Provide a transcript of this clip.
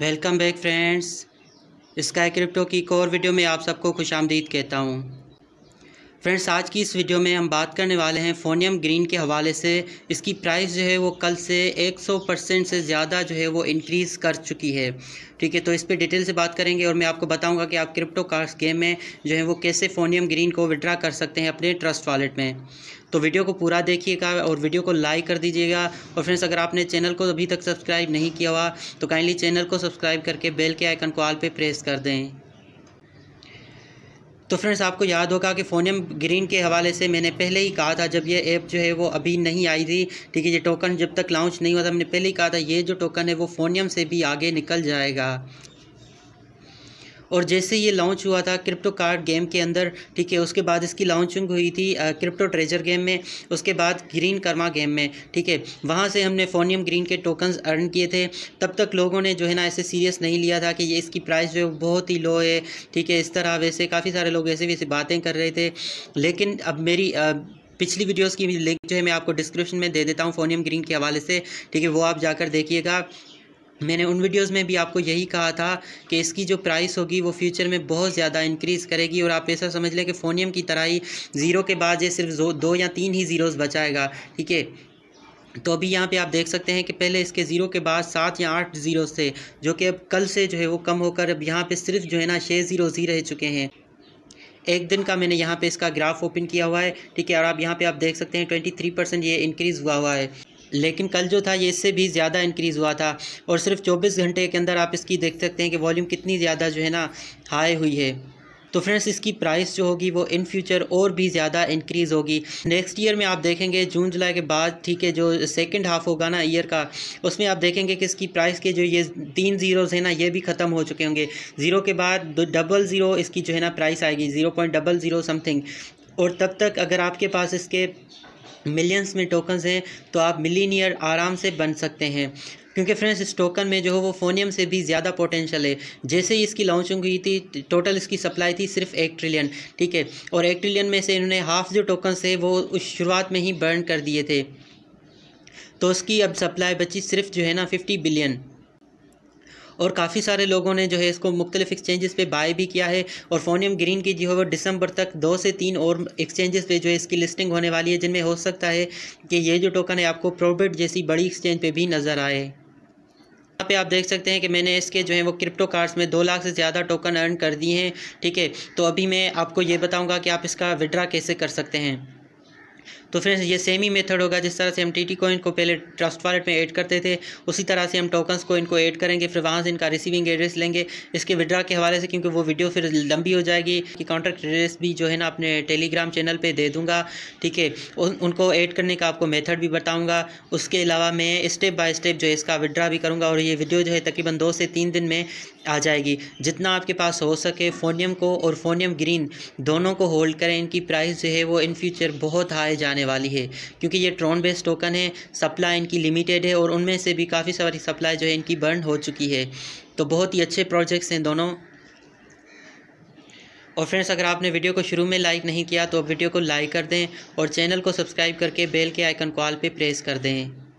welcome back friends sky crypto की एक और वीडियो में आप सबको खुश आमदीद कहता हूँ फ्रेंड्स आज की इस वीडियो में हम बात करने वाले हैं फोनियम ग्रीन के हवाले से इसकी प्राइस जो है वो कल से 100 परसेंट से ज़्यादा जो है वो इंक्रीज़ कर चुकी है ठीक है तो इस पर डिटेल से बात करेंगे और मैं आपको बताऊंगा कि आप क्रिप्टो कार्ड गेम में जो है वो कैसे फोनियम ग्रीन को विड्रा कर सकते हैं अपने ट्रस्ट वॉलेट में तो वीडियो को पूरा देखिएगा और वीडियो को लाइक कर दीजिएगा और फ्रेंड्स अगर आपने चैनल को अभी तक सब्सक्राइब नहीं किया हुआ तो काइंडली चैनल को सब्सक्राइब करके बेल के आइकन को आल पर प्रेस कर दें तो फ्रेंड्स आपको याद होगा कि फोनियम ग्रीन के हवाले से मैंने पहले ही कहा था जब ये ऐप जो है वो अभी नहीं आई थी ठीक है ये टोकन जब तक लॉन्च नहीं हुआ था मैंने पहले ही कहा था ये जो टोकन है वो फोनियम से भी आगे निकल जाएगा और जैसे ये लॉन्च हुआ था क्रिप्टो कार्ड गेम के अंदर ठीक है उसके बाद इसकी लॉन्चिंग हुई थी क्रिप्टो ट्रेजर गेम में उसके बाद ग्रीन कर्मा गेम में ठीक है वहाँ से हमने फोनियम ग्रीन के टोकन्स अर्न किए थे तब तक लोगों ने जो है ना ऐसे सीरियस नहीं लिया था कि ये इसकी प्राइस जो बहुत ही लो है ठीक है इस तरह वैसे काफ़ी सारे लोग ऐसे वैसे बातें कर रहे थे लेकिन अब मेरी आ, पिछली वीडियोस की लिंक जो है मैं आपको डिस्क्रिप्शन में दे देता हूँ फोनियम ग्रीन के हवाले से ठीक है वो आप जाकर देखिएगा मैंने उन वीडियोस में भी आपको यही कहा था कि इसकी जो प्राइस होगी वो फ्यूचर में बहुत ज़्यादा इंक्रीज़ करेगी और आप ऐसा समझ लें कि फोनियम की तरह ही ज़ीरो के बाद ये सिर्फ दो या तीन ही ज़ीरोज़ बचाएगा ठीक है तो अभी यहाँ पे आप देख सकते हैं कि पहले इसके ज़ीरो के बाद सात या आठ ज़ीरो थे जो कि अब कल से जो है वो कम होकर अब यहाँ पर सिर्फ जो है ना छः ज़ीरो ही रह चुके हैं एक दिन का मैंने यहाँ पर इसका ग्राफ ओपन किया हुआ है ठीक है और आप यहाँ पर आप देख सकते हैं ट्वेंटी थ्री परसेंट ये इंक्रीज़ हुआ हुआ है लेकिन कल जो था ये इससे भी ज़्यादा इंक्रीज़ हुआ था और सिर्फ 24 घंटे के अंदर आप इसकी देख सकते हैं कि वॉल्यूम कितनी ज़्यादा जो है ना हाई हुई है तो फ्रेंड्स इसकी प्राइस जो होगी वो इन फ्यूचर और भी ज़्यादा इंक्रीज़ होगी नेक्स्ट ईयर में आप देखेंगे जून जुलाई के बाद ठीक है जो सेकंड हाफ होगा ना ईयर का उसमें आप देखेंगे कि इसकी प्राइस के जो ये तीन जीरोज़ हैं ना ये भी ख़त्म हो चुके होंगे ज़ीरो के बाद डबल ज़ीरो इसकी जो है ना प्राइस आएगी zero point double zero something और तब तक अगर आपके पास इसके मिलियंस में टोकन्स हैं तो आप मिलीनियर आराम से बन सकते हैं क्योंकि फ्रेंड्स इस टोकन में जो है वो फोनियम से भी ज़्यादा पोटेंशियल है जैसे ही इसकी लॉन्चिंग हुई थी टोटल इसकी सप्लाई थी सिर्फ एक ट्रिलियन ठीक है और एक ट्रिलियन में से इन्होंने हाफ जो टोकन्स है वो उस शुरुआत में ही बर्न कर दिए थे तो उसकी अब सप्लाई बची सिर्फ जो है ना फिफ्टी बिलियन और काफ़ी सारे लोगों ने जो है इसको मुख्तलिफ एक्सचेंजेस पे बाय भी किया है और फोनियम ग्रीन की जो है वो दिसंबर तक दो से तीन और एक्सचेंजेस पे जो है इसकी लिस्टिंग होने वाली है जिनमें हो सकता है कि ये जो टोकन है आपको प्रोबिट जैसी बड़ी एक्सचेंज पर भी नज़र आए यहाँ पे आप देख सकते हैं कि मैंने इसके जो है वो क्रिप्टो कार्ड्स में दो लाख से ज़्यादा टोकन अर्न कर दिए हैं ठीक है तो अभी मैं आपको ये बताऊँगा कि आप इसका विड्रा कैसे कर सकते हैं तो फ्रेंड्स ये सेम ही मेथड होगा जिस तरह से हम टी टी को पहले ट्रस्ट वॉलेट में ऐड करते थे उसी तरह से हम टोकन्स को इनको ऐड करेंगे फिर वहाँ से इनका रिसीविंग एड्रेस लेंगे इसके विड्रा के हवाले से क्योंकि वो वीडियो फिर लंबी हो जाएगी कि कॉन्ट्रैक्ट एड्रेस भी जो है ना अपने टेलीग्राम चैनल पर दे दूँगा ठीक है उनको ऐड करने का आपको मेथड भी बताऊँगा उसके अलावा मैं स्टेप बाय स्टेप जो है इसका विड्रा भी करूँगा और ये वीडियो जो है तकरीबन दो से तीन दिन में आ जाएगी जितना आपके पास हो सके फोनियम को और फोनियम ग्रीन दोनों को होल्ड करें इनकी प्राइस जो है वो इन फ्यूचर बहुत हाई जाने आने वाली है क्योंकि ये ट्रॉन बेस्ड टोकन है सप्लाई इनकी लिमिटेड है और उनमें से भी काफ़ी सारी सप्लाई जो है इनकी बर्न हो चुकी है तो बहुत ही अच्छे प्रोजेक्ट्स हैं दोनों और फ्रेंड्स अगर आपने वीडियो को शुरू में लाइक नहीं किया तो वीडियो को लाइक कर दें और चैनल को सब्सक्राइब करके बेल के आइकन कॉल पर प्रेस कर दें